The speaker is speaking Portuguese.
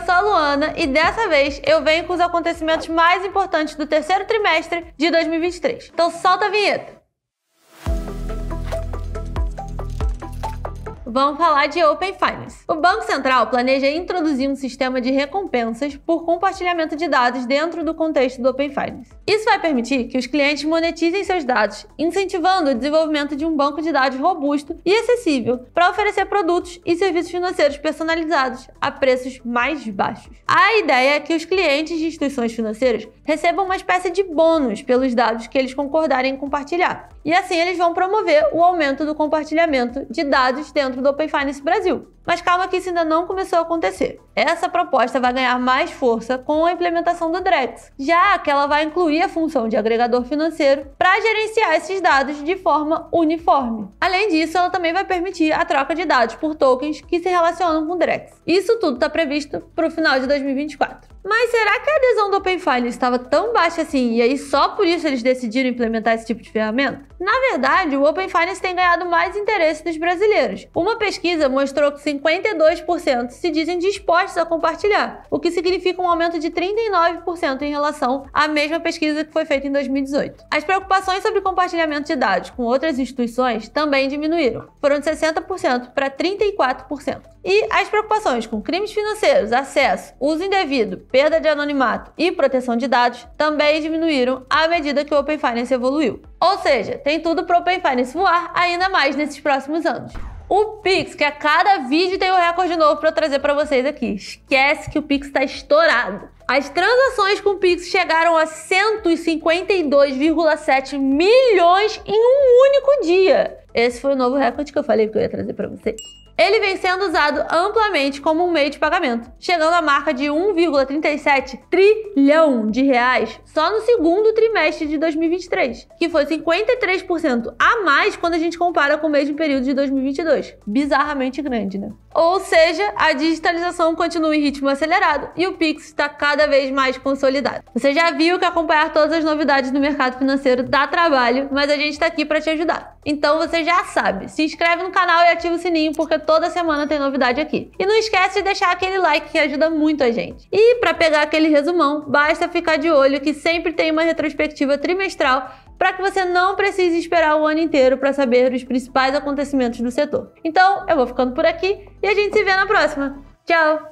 eu sou a Luana e dessa vez eu venho com os acontecimentos mais importantes do terceiro trimestre de 2023. Então solta a vinheta! Vamos falar de Open Finance. O Banco Central planeja introduzir um sistema de recompensas por compartilhamento de dados dentro do contexto do Open Finance. Isso vai permitir que os clientes monetizem seus dados, incentivando o desenvolvimento de um banco de dados robusto e acessível para oferecer produtos e serviços financeiros personalizados a preços mais baixos. A ideia é que os clientes de instituições financeiras recebam uma espécie de bônus pelos dados que eles concordarem em compartilhar. E assim eles vão promover o aumento do compartilhamento de dados dentro dentro do Open Finance Brasil. Mas calma que isso ainda não começou a acontecer. Essa proposta vai ganhar mais força com a implementação do DREX, já que ela vai incluir a função de agregador financeiro para gerenciar esses dados de forma uniforme. Além disso, ela também vai permitir a troca de dados por tokens que se relacionam com o DREX. Isso tudo está previsto para o final de 2024. Mas será que a adesão do OpenFile estava tão baixa assim e aí só por isso eles decidiram implementar esse tipo de ferramenta? Na verdade, o Open Finance tem ganhado mais interesse dos brasileiros. Uma pesquisa mostrou que 52% se dizem dispostos a compartilhar, o que significa um aumento de 39% em relação à mesma pesquisa que foi feita em 2018. As preocupações sobre compartilhamento de dados com outras instituições também diminuíram, foram de 60% para 34%. E as preocupações com crimes financeiros, acesso, uso indevido, perda de anonimato e proteção de dados também diminuíram à medida que o Open Finance evoluiu. Ou seja, tem tudo para o Open Finance voar ainda mais nesses próximos anos. O Pix, que a é cada vídeo tem um recorde novo para trazer para vocês aqui. Esquece que o Pix está estourado. As transações com o Pix chegaram a 152,7 milhões em um único dia. Esse foi o novo recorde que eu falei que eu ia trazer para vocês ele vem sendo usado amplamente como um meio de pagamento, chegando à marca de 1,37 trilhão de reais só no segundo trimestre de 2023, que foi 53% a mais quando a gente compara com o mesmo período de 2022. Bizarramente grande, né? Ou seja, a digitalização continua em ritmo acelerado e o Pix está cada vez mais consolidado. Você já viu que acompanhar todas as novidades do mercado financeiro dá trabalho, mas a gente está aqui para te ajudar. Então você já sabe, se inscreve no canal e ativa o sininho porque toda semana tem novidade aqui. E não esquece de deixar aquele like que ajuda muito a gente. E para pegar aquele resumão, basta ficar de olho que sempre tem uma retrospectiva trimestral para que você não precise esperar o ano inteiro para saber dos principais acontecimentos do setor. Então, eu vou ficando por aqui e a gente se vê na próxima. Tchau!